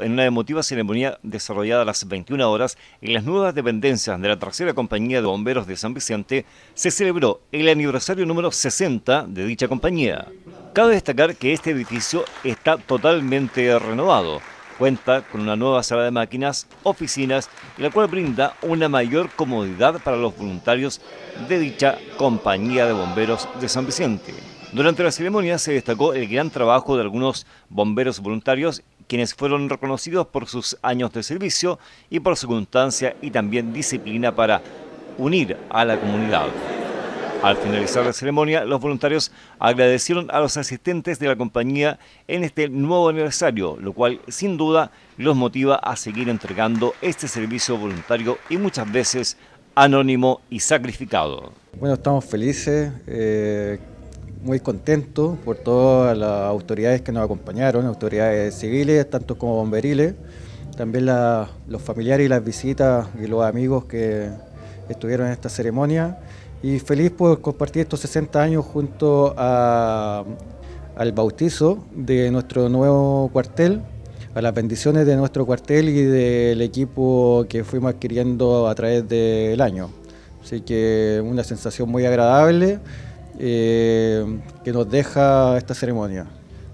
En una emotiva ceremonia desarrollada a las 21 horas en las nuevas dependencias de la tercera compañía de bomberos de San Vicente, se celebró el aniversario número 60 de dicha compañía. Cabe destacar que este edificio está totalmente renovado. Cuenta con una nueva sala de máquinas, oficinas, la cual brinda una mayor comodidad para los voluntarios de dicha compañía de bomberos de San Vicente. Durante la ceremonia se destacó el gran trabajo de algunos bomberos voluntarios quienes fueron reconocidos por sus años de servicio y por su constancia y también disciplina para unir a la comunidad. Al finalizar la ceremonia, los voluntarios agradecieron a los asistentes de la compañía en este nuevo aniversario, lo cual sin duda los motiva a seguir entregando este servicio voluntario y muchas veces anónimo y sacrificado. Bueno, estamos felices. Eh, muy contento por todas las autoridades que nos acompañaron, autoridades civiles, tanto como bomberiles, también los familiares y las visitas y los amigos que estuvieron en esta ceremonia. Y feliz por compartir estos 60 años junto al bautizo de nuestro nuevo cuartel, a las bendiciones de nuestro cuartel y del equipo que fuimos adquiriendo a través del año. Así que una sensación muy agradable. Eh, que nos deja esta ceremonia.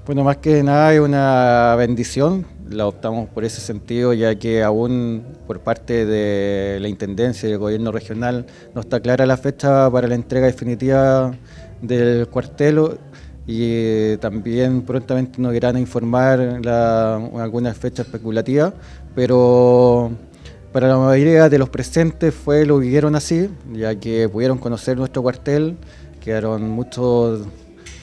Bueno, más que nada es una bendición, la optamos por ese sentido, ya que aún por parte de la Intendencia y del Gobierno Regional no está clara la fecha para la entrega definitiva del cuartel y eh, también prontamente nos irán a informar la, alguna fecha especulativa, pero para la mayoría de los presentes fue lo hicieron así, ya que pudieron conocer nuestro cuartel Quedaron muchos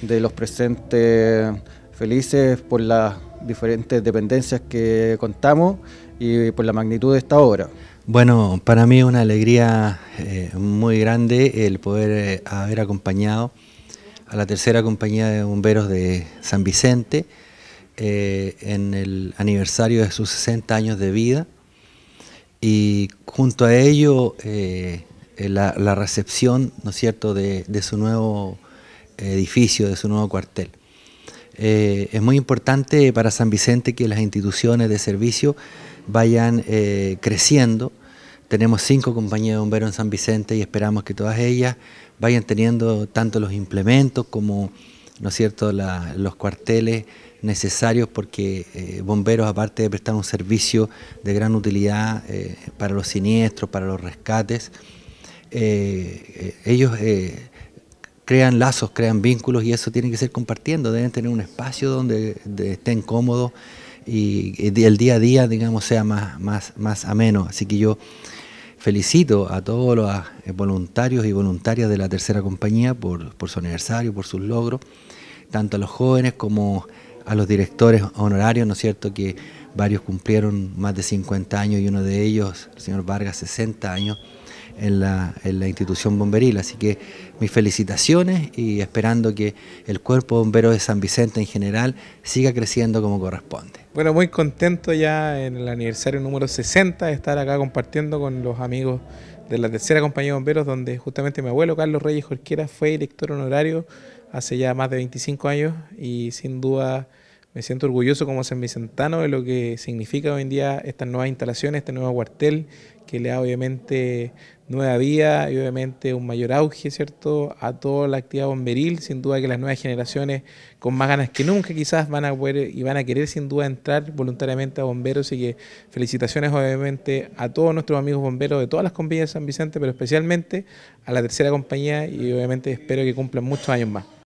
de los presentes felices por las diferentes dependencias que contamos y por la magnitud de esta obra. Bueno, para mí es una alegría eh, muy grande el poder eh, haber acompañado a la tercera compañía de bomberos de San Vicente eh, en el aniversario de sus 60 años de vida y junto a ello eh, la, recepción, ¿no es cierto?, de, su nuevo edificio, de su nuevo cuartel. Eh, es muy importante para San Vicente que las instituciones de servicio vayan eh, creciendo. Tenemos cinco compañías de bomberos en San Vicente y esperamos que todas ellas vayan teniendo tanto los implementos como, ¿no es cierto?, los cuarteles necesarios porque bomberos, aparte de prestar un servicio de gran utilidad para los siniestros, para los rescates, eh, ellos eh, crean lazos, crean vínculos y eso tiene que ser compartiendo, deben tener un espacio donde estén cómodos y, el día a día, digamos, sea más, más, más ameno. Así que yo felicito a todos los eh, voluntarios y voluntarias de la tercera compañía por, por su aniversario, por sus logros, tanto a los jóvenes como a los directores honorarios, ¿no es cierto?, que varios cumplieron más de 50 años y uno de ellos, el señor Vargas, 60 años en la, institución bomberil. Así que mis felicitaciones y esperando que el cuerpo bombero de San Vicente en general siga creciendo como corresponde. Bueno, muy contento ya en el aniversario número 60 de estar acá compartiendo con los amigos de la tercera compañía de bomberos, donde justamente mi abuelo Carlos Reyes Jorquera fue director honorario hace ya más de 25 años y sin duda me siento orgulloso como San Vicentano de lo que significa hoy en día estas nuevas instalaciones, este nuevo cuartel, que le da obviamente nueva vida y obviamente un mayor auge, ¿cierto?, a toda la actividad bomberil. Sin duda que las nuevas generaciones, con más ganas que nunca, quizás van a poder y van a querer sin duda entrar voluntariamente a bomberos. Así que felicitaciones obviamente a todos nuestros amigos bomberos de todas las compañías de San Vicente, pero especialmente a la tercera compañía y obviamente espero que cumplan muchos años más.